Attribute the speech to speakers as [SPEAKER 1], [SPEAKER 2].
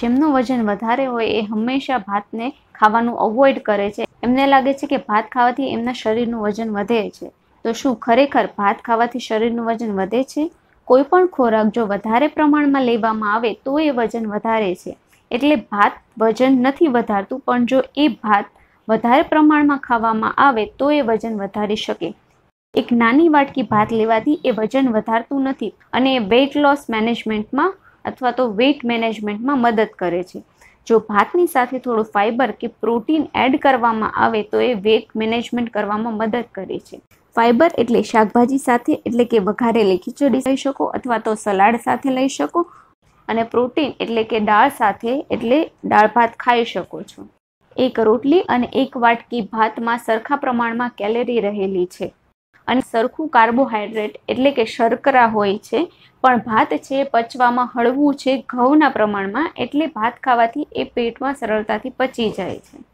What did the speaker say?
[SPEAKER 1] જેમનું વજન વધારે હોય એ હંમેશા ભાતને ખાવાનું અવોઇડ કરે છે એમને લાગે છે કે ભાત ખાવાથી એમના શરીરનું વજન વધે છે તો શું ખરેખર ભાત ખાવાથી શરીરનું વજન વધે છે કોઈ પણ ખોરાક જો વધારે પ્રમાણમાં લેવામાં આવે તો એ વજન વધારે છે એટલે ભાત વજન નથી વધારતું પણ જો એ ભાત વધારે પ્રમાણમાં ખાવામાં આવે તો એ વજન વધારી શકે એક નાની વાટકી ભાત લેવાથી એ વજન વધારતું નથી અને એ વેઇટ લોસ મેનેજમેન્ટમાં અથવા તો વેઇટ મેનેજમેન્ટમાં મદદ કરે છે જો ભાતની સાથે થોડું ફાઇબર કે પ્રોટીન એડ કરવામાં આવે તો એ વેટ મેનેજમેન્ટ કરવામાં મદદ કરે છે ફાઇબર એટલે શાકભાજી સાથે એટલે કે વઘારેલી ખીચડી લઈ શકો અથવા તો સલાડ સાથે લઈ શકો અને પ્રોટીન એટલે કે દાળ સાથે એટલે દાળ ભાત ખાઈ શકો છો એક રોટલી અને એક વાટકી ભાતમાં સરખા પ્રમાણમાં કેલેરી રહેલી છે અને સરખું કાર્બોહાઈડ્રેટ એટલે કે શર્કરા હોય છે પણ ભાત છે પચવામાં હળવું છે ઘઉંના પ્રમાણમાં એટલે ભાત ખાવાથી એ પેટમાં સરળતાથી પચી જાય છે